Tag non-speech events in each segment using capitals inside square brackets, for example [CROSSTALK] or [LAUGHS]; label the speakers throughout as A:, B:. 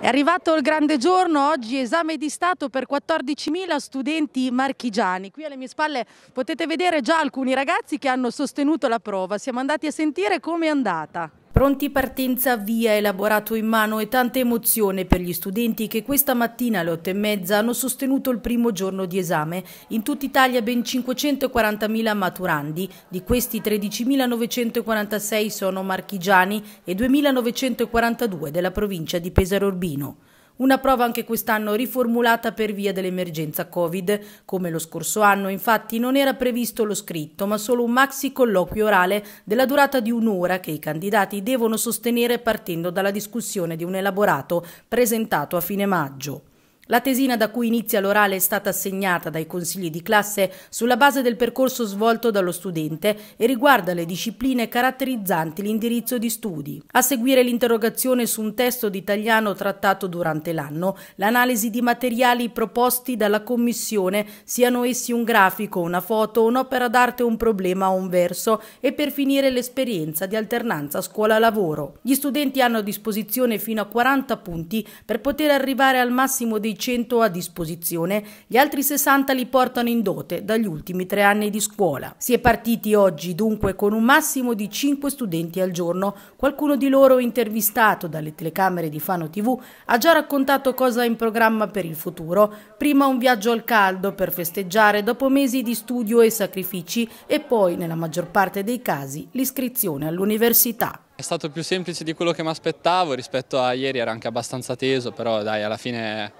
A: È arrivato il grande giorno, oggi esame di Stato per 14.000 studenti marchigiani. Qui alle mie spalle potete vedere già alcuni ragazzi che hanno sostenuto la prova. Siamo andati a sentire come è andata. Pronti partenza via elaborato in mano e tanta emozione per gli studenti che questa mattina alle otto e mezza hanno sostenuto il primo giorno di esame. In tutta Italia ben 540.000 maturandi, di questi 13.946 sono marchigiani e 2.942 della provincia di Pesaro Urbino. Una prova anche quest'anno riformulata per via dell'emergenza Covid. Come lo scorso anno, infatti, non era previsto lo scritto, ma solo un maxi colloquio orale della durata di un'ora che i candidati devono sostenere partendo dalla discussione di un elaborato presentato a fine maggio. La tesina da cui inizia l'orale è stata assegnata dai consigli di classe sulla base del percorso svolto dallo studente e riguarda le discipline caratterizzanti l'indirizzo di studi. A seguire l'interrogazione su un testo di italiano trattato durante l'anno, l'analisi di materiali proposti dalla commissione, siano essi un grafico, una foto, un'opera d'arte, un problema o un verso, e per finire l'esperienza di alternanza scuola-lavoro. Gli studenti hanno a disposizione fino a 40 punti per poter arrivare al massimo dei 100 a disposizione, gli altri 60 li portano in dote dagli ultimi tre anni di scuola. Si è partiti oggi dunque con un massimo di 5 studenti al giorno. Qualcuno di loro, intervistato dalle telecamere di Fano TV, ha già raccontato cosa è in programma per il futuro. Prima un viaggio al caldo per festeggiare dopo mesi di studio e sacrifici e poi, nella maggior parte dei casi, l'iscrizione all'università.
B: È stato più semplice di quello che mi aspettavo rispetto a ieri, era anche abbastanza teso, però dai, alla fine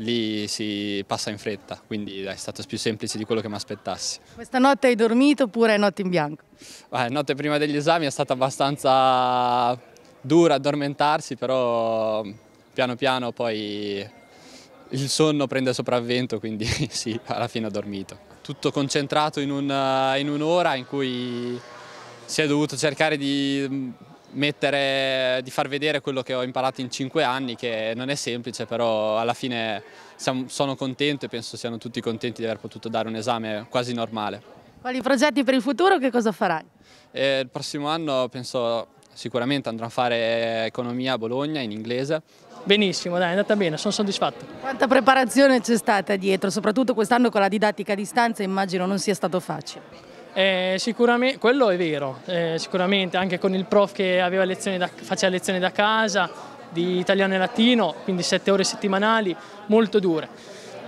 B: lì si passa in fretta, quindi è stato più semplice di quello che mi aspettassi.
A: Questa notte hai dormito oppure è notte in bianco?
B: La notte prima degli esami è stata abbastanza dura addormentarsi, però piano piano poi il sonno prende sopravvento, quindi [LAUGHS] sì, alla fine ho dormito. Tutto concentrato in un'ora in, un in cui si è dovuto cercare di mettere, di far vedere quello che ho imparato in cinque anni, che non è semplice, però alla fine siamo, sono contento e penso siano tutti contenti di aver potuto dare un esame quasi normale.
A: Quali progetti per il futuro? Che cosa farai?
B: Eh, il prossimo anno penso sicuramente andrò a fare economia a Bologna in inglese. Benissimo, dai, è andata bene, sono soddisfatto.
A: Quanta preparazione c'è stata dietro, soprattutto quest'anno con la didattica a distanza immagino non sia stato facile.
B: Eh, sicuramente, quello è vero, eh, sicuramente anche con il prof che lezioni da, faceva lezioni da casa di italiano e latino, quindi sette ore settimanali, molto dure.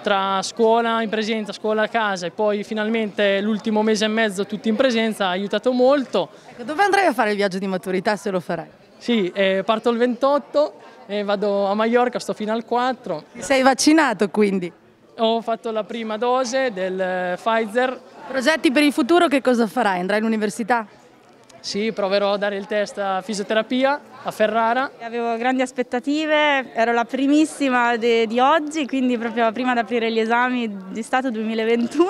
B: Tra scuola in presenza, scuola a casa e poi finalmente l'ultimo mese e mezzo tutti in presenza ha aiutato molto. Dove andrei a fare il viaggio di maturità se lo farai? Sì, eh, parto il 28 e vado a Maiorca, sto fino al 4. Sei
A: vaccinato quindi?
B: Ho fatto la prima dose del eh, Pfizer Progetti per il futuro, che cosa farai? Andrai all'università? Sì, proverò a dare il test a fisioterapia
C: a Ferrara. Avevo grandi aspettative, ero la primissima di, di oggi, quindi proprio prima di aprire gli esami di Stato 2021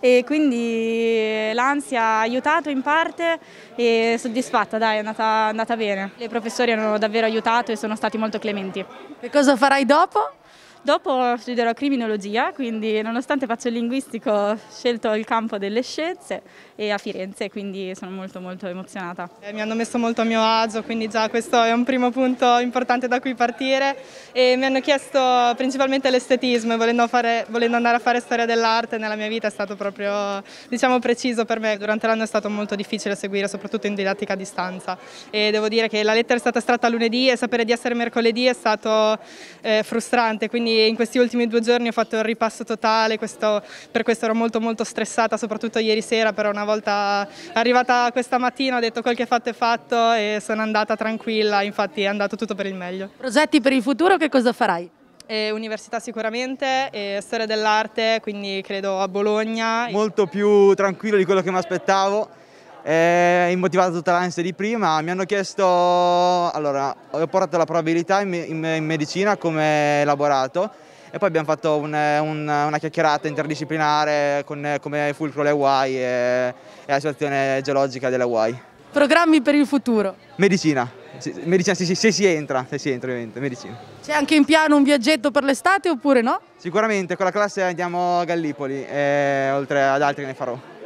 C: e quindi eh, l'ansia ha aiutato in parte e soddisfatta, dai, è andata, andata bene. Le professori hanno davvero aiutato e sono stati molto clementi. Che cosa farai dopo? Dopo studierò criminologia, quindi nonostante faccio il linguistico ho scelto il campo delle scienze e a Firenze, quindi sono molto molto emozionata. Eh, mi hanno messo molto a mio agio, quindi già questo è un primo punto importante da cui partire e mi hanno chiesto principalmente l'estetismo e volendo, fare, volendo andare a fare storia dell'arte nella mia vita è stato proprio diciamo preciso per me, durante l'anno è stato molto difficile seguire soprattutto in didattica a distanza e devo dire che la lettera è stata estratta lunedì e sapere di essere mercoledì è stato eh, frustrante, quindi quindi in questi ultimi due giorni ho fatto il ripasso totale, questo, per questo ero molto molto stressata, soprattutto ieri sera, però una volta arrivata questa mattina ho detto quel che fatto è fatto e sono andata tranquilla, infatti è andato tutto per il meglio.
A: Progetti per il futuro, che cosa farai?
C: Eh, università sicuramente, eh, storia dell'arte, quindi credo a Bologna. Molto più tranquillo di quello che mi aspettavo eh, immotivata tutta l'ansia di prima, mi hanno chiesto, allora ho portato la probabilità in, in, in medicina come elaborato e poi abbiamo fatto un, un, una chiacchierata interdisciplinare con, come fulcro le Hawaii e, e la situazione geologica delle Hawaii.
A: Programmi per il futuro?
C: Medicina, medicina se, se si entra, se si entra ovviamente, medicina.
A: C'è anche in piano un viaggetto per l'estate oppure no?
C: Sicuramente, con la classe andiamo a Gallipoli, e, eh, oltre ad altri ne farò.